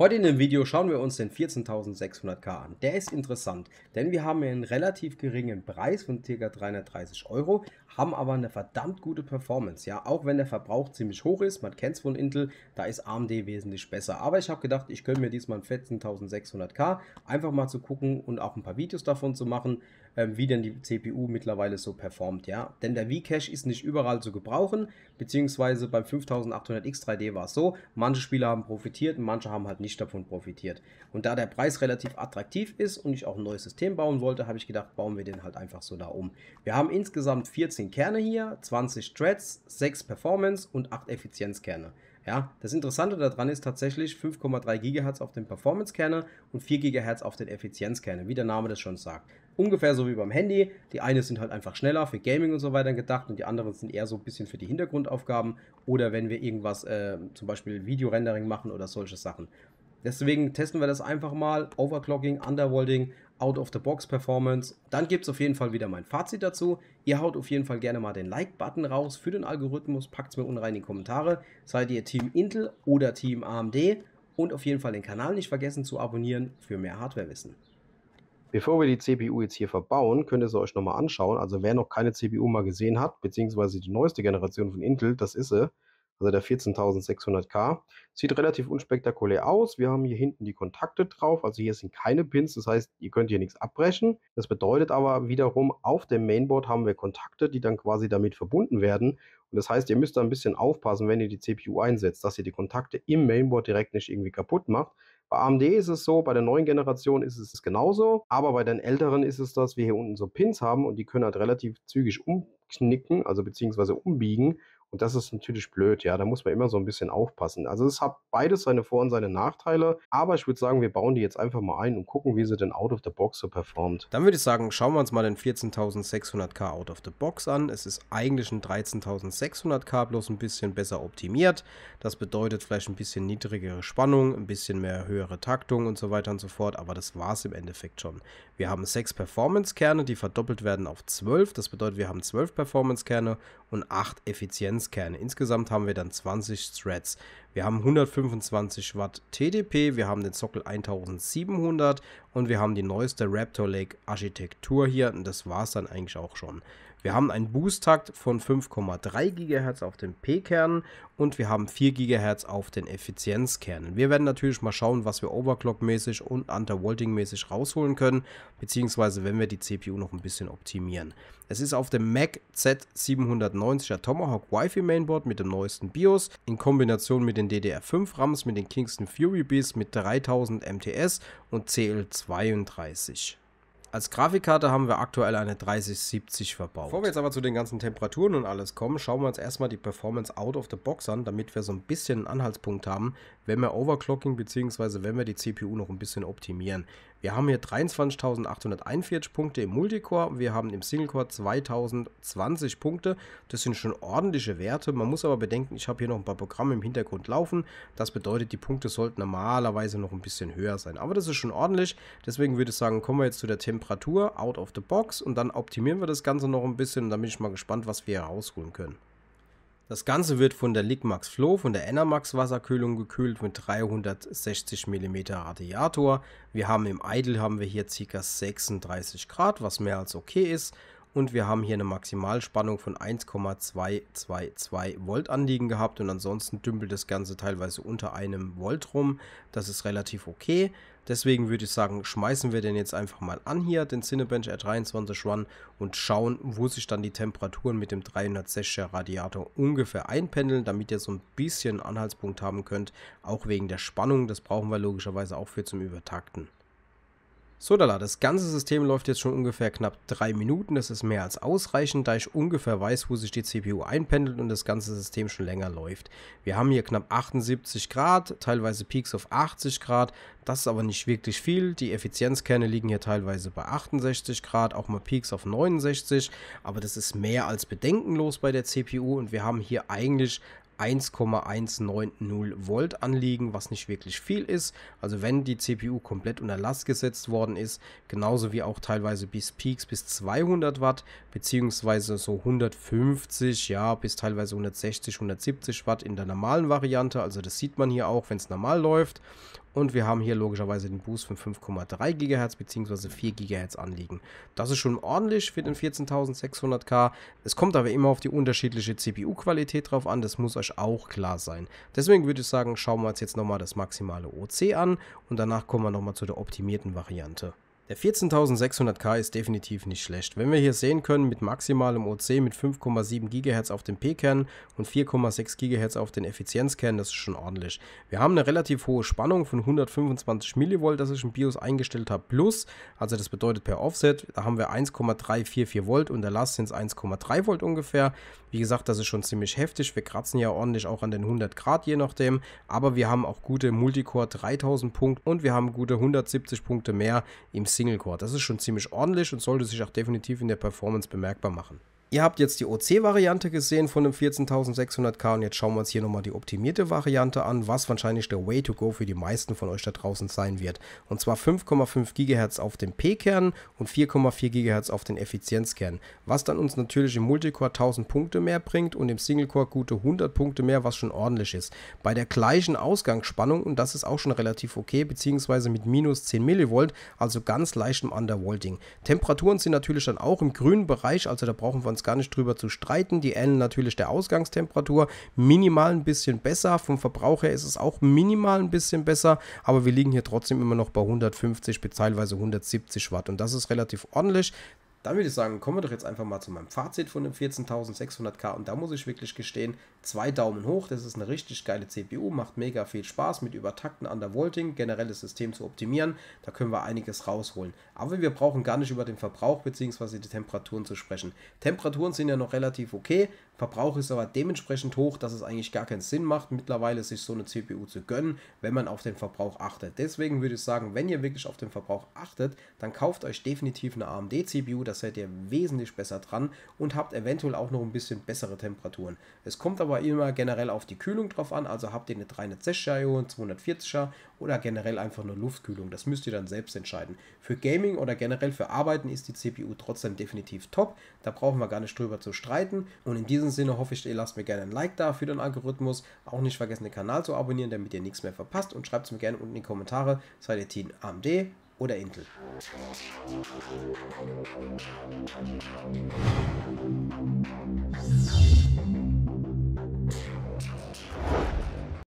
Heute in dem Video schauen wir uns den 14.600K an. Der ist interessant, denn wir haben einen relativ geringen Preis von ca. 330 Euro, haben aber eine verdammt gute Performance, ja, auch wenn der Verbrauch ziemlich hoch ist, man kennt es von Intel, da ist AMD wesentlich besser, aber ich habe gedacht, ich könnte mir diesmal ein 14600K einfach mal zu gucken und auch ein paar Videos davon zu machen, ähm, wie denn die CPU mittlerweile so performt, ja, denn der V-Cache ist nicht überall zu gebrauchen, beziehungsweise beim 5800X 3D war es so, manche Spieler haben profitiert, und manche haben halt nicht davon profitiert und da der Preis relativ attraktiv ist und ich auch ein neues System bauen wollte, habe ich gedacht, bauen wir den halt einfach so da um. Wir haben insgesamt 14 15 Kerne hier, 20 Threads, 6 Performance und 8 Effizienzkerne. Ja, das Interessante daran ist tatsächlich 5,3 GHz auf den Performance-Kerne und 4 GHz auf den Effizienzkerne, wie der Name das schon sagt. Ungefähr so wie beim Handy. Die eine sind halt einfach schneller für Gaming und so weiter gedacht und die anderen sind eher so ein bisschen für die Hintergrundaufgaben oder wenn wir irgendwas, äh, zum Beispiel Videorendering machen oder solche Sachen. Deswegen testen wir das einfach mal. Overclocking, Undervolting, Out-of-the-Box-Performance. Dann gibt es auf jeden Fall wieder mein Fazit dazu. Ihr haut auf jeden Fall gerne mal den Like-Button raus für den Algorithmus. Packt es mir unten rein in die Kommentare. Seid ihr Team Intel oder Team AMD? Und auf jeden Fall den Kanal nicht vergessen zu abonnieren für mehr Hardware-Wissen. Bevor wir die CPU jetzt hier verbauen, könnt ihr sie euch nochmal anschauen. Also wer noch keine CPU mal gesehen hat, beziehungsweise die neueste Generation von Intel, das ist sie also der 14600K. Sieht relativ unspektakulär aus. Wir haben hier hinten die Kontakte drauf, also hier sind keine Pins, das heißt, ihr könnt hier nichts abbrechen. Das bedeutet aber wiederum, auf dem Mainboard haben wir Kontakte, die dann quasi damit verbunden werden. Und das heißt, ihr müsst da ein bisschen aufpassen, wenn ihr die CPU einsetzt, dass ihr die Kontakte im Mainboard direkt nicht irgendwie kaputt macht. Bei AMD ist es so, bei der neuen Generation ist es genauso, aber bei den älteren ist es, dass wir hier unten so Pins haben und die können halt relativ zügig umknicken, also beziehungsweise umbiegen und das ist natürlich blöd, ja. Da muss man immer so ein bisschen aufpassen. Also es hat beides seine Vor- und seine Nachteile. Aber ich würde sagen, wir bauen die jetzt einfach mal ein und gucken, wie sie denn out of the box so performt. Dann würde ich sagen, schauen wir uns mal den 14.600K out of the box an. Es ist eigentlich ein 13.600K, bloß ein bisschen besser optimiert. Das bedeutet vielleicht ein bisschen niedrigere Spannung, ein bisschen mehr höhere Taktung und so weiter und so fort. Aber das war es im Endeffekt schon. Wir haben sechs Performance-Kerne, die verdoppelt werden auf 12. Das bedeutet, wir haben 12 Performance-Kerne und 8 Effizienz. Referenzkerne. Insgesamt haben wir dann 20 Threads. Wir haben 125 Watt TDP, wir haben den Sockel 1700 und wir haben die neueste Raptor Lake Architektur hier und das war es dann eigentlich auch schon. Wir haben einen Boost-Takt von 5,3 GHz auf den P-Kernen und wir haben 4 GHz auf den Effizienzkernen. Wir werden natürlich mal schauen, was wir Overclock-mäßig und Undervolting-mäßig rausholen können, beziehungsweise wenn wir die CPU noch ein bisschen optimieren. Es ist auf dem Mac Z790er Tomahawk Wi-Fi Mainboard mit dem neuesten BIOS in Kombination mit den DDR5 RAMs, mit den Kingston Fury Bees mit 3000 MTS und CL32. Als Grafikkarte haben wir aktuell eine 3070 verbaut. Bevor wir jetzt aber zu den ganzen Temperaturen und alles kommen, schauen wir uns erstmal die Performance out of the box an, damit wir so ein bisschen einen Anhaltspunkt haben, wenn wir Overclocking bzw. wenn wir die CPU noch ein bisschen optimieren. Wir haben hier 23.841 Punkte im Multicore, wir haben im Singlecore 2.020 Punkte. Das sind schon ordentliche Werte. Man muss aber bedenken, ich habe hier noch ein paar Programme im Hintergrund laufen. Das bedeutet, die Punkte sollten normalerweise noch ein bisschen höher sein. Aber das ist schon ordentlich. Deswegen würde ich sagen, kommen wir jetzt zu der Temperatur, out of the box. Und dann optimieren wir das Ganze noch ein bisschen. Und dann bin ich mal gespannt, was wir herausholen können. Das Ganze wird von der Ligmax Flow, von der Enermax Wasserkühlung gekühlt mit 360 mm Radiator. Wir haben im Idle haben wir hier ca. 36 Grad, was mehr als okay ist. Und wir haben hier eine Maximalspannung von 1,222 Volt anliegen gehabt. Und ansonsten dümpelt das Ganze teilweise unter einem Volt rum. Das ist relativ okay. Deswegen würde ich sagen, schmeißen wir den jetzt einfach mal an hier, den Cinebench R23 Run und schauen, wo sich dann die Temperaturen mit dem 360er Radiator ungefähr einpendeln, damit ihr so ein bisschen Anhaltspunkt haben könnt, auch wegen der Spannung. Das brauchen wir logischerweise auch für zum Übertakten. So, da das ganze System läuft jetzt schon ungefähr knapp drei Minuten. Das ist mehr als ausreichend, da ich ungefähr weiß, wo sich die CPU einpendelt und das ganze System schon länger läuft. Wir haben hier knapp 78 Grad, teilweise Peaks auf 80 Grad. Das ist aber nicht wirklich viel. Die Effizienzkerne liegen hier teilweise bei 68 Grad, auch mal Peaks auf 69. Aber das ist mehr als bedenkenlos bei der CPU und wir haben hier eigentlich 1,190 Volt anliegen, was nicht wirklich viel ist. Also wenn die CPU komplett unter Last gesetzt worden ist, genauso wie auch teilweise bis Peaks bis 200 Watt, beziehungsweise so 150, ja, bis teilweise 160, 170 Watt in der normalen Variante. Also das sieht man hier auch, wenn es normal läuft. Und wir haben hier logischerweise den Boost von 5,3 GHz bzw. 4 GHz anliegen. Das ist schon ordentlich für den 14600K. Es kommt aber immer auf die unterschiedliche CPU-Qualität drauf an, das muss euch auch klar sein. Deswegen würde ich sagen, schauen wir uns jetzt nochmal das maximale OC an und danach kommen wir nochmal zu der optimierten Variante. Der 14600K ist definitiv nicht schlecht. Wenn wir hier sehen können, mit maximalem OC mit 5,7 GHz auf dem P-Kern und 4,6 GHz auf den Effizienzkern, das ist schon ordentlich. Wir haben eine relativ hohe Spannung von 125 mV, das ich im BIOS eingestellt habe, plus, also das bedeutet per Offset, da haben wir 1,344 Volt und der Last sind es 1,3 Volt ungefähr. Wie gesagt, das ist schon ziemlich heftig, wir kratzen ja ordentlich auch an den 100 Grad, je nachdem, aber wir haben auch gute Multicore 3000 Punkte und wir haben gute 170 Punkte mehr im Single Quad. Das ist schon ziemlich ordentlich und sollte sich auch definitiv in der Performance bemerkbar machen. Ihr habt jetzt die OC-Variante gesehen von dem 14600K und jetzt schauen wir uns hier nochmal die optimierte Variante an, was wahrscheinlich der Way to Go für die meisten von euch da draußen sein wird. Und zwar 5,5 GHz auf dem P-Kern und 4,4 GHz auf den Effizienzkern, was dann uns natürlich im Multicore 1000 Punkte mehr bringt und im Singlecore gute 100 Punkte mehr, was schon ordentlich ist. Bei der gleichen Ausgangsspannung, und das ist auch schon relativ okay, beziehungsweise mit minus 10 mV, also ganz leichtem Undervolting. Temperaturen sind natürlich dann auch im grünen Bereich, also da brauchen wir uns gar nicht drüber zu streiten. Die ähneln natürlich der Ausgangstemperatur. Minimal ein bisschen besser. Vom Verbrauch her ist es auch minimal ein bisschen besser. Aber wir liegen hier trotzdem immer noch bei 150 bis teilweise 170 Watt. Und das ist relativ ordentlich. Dann würde ich sagen, kommen wir doch jetzt einfach mal zu meinem Fazit von dem 14.600K und da muss ich wirklich gestehen, zwei Daumen hoch, das ist eine richtig geile CPU, macht mega viel Spaß mit Übertakten Undervolting, generelles System zu optimieren, da können wir einiges rausholen. Aber wir brauchen gar nicht über den Verbrauch bzw. die Temperaturen zu sprechen. Temperaturen sind ja noch relativ okay, Verbrauch ist aber dementsprechend hoch, dass es eigentlich gar keinen Sinn macht, mittlerweile sich so eine CPU zu gönnen, wenn man auf den Verbrauch achtet. Deswegen würde ich sagen, wenn ihr wirklich auf den Verbrauch achtet, dann kauft euch definitiv eine AMD-CPU, da seid ihr wesentlich besser dran und habt eventuell auch noch ein bisschen bessere Temperaturen. Es kommt aber immer generell auf die Kühlung drauf an, also habt ihr eine 360er, 240er oder generell einfach eine Luftkühlung. Das müsst ihr dann selbst entscheiden. Für Gaming oder generell für Arbeiten ist die CPU trotzdem definitiv top. Da brauchen wir gar nicht drüber zu streiten. Und in diesem Sinne hoffe ich, ihr lasst mir gerne ein Like da für den Algorithmus. Auch nicht vergessen, den Kanal zu abonnieren, damit ihr nichts mehr verpasst. Und schreibt es mir gerne unten in die Kommentare. Seid ihr Team AMD oder Intel.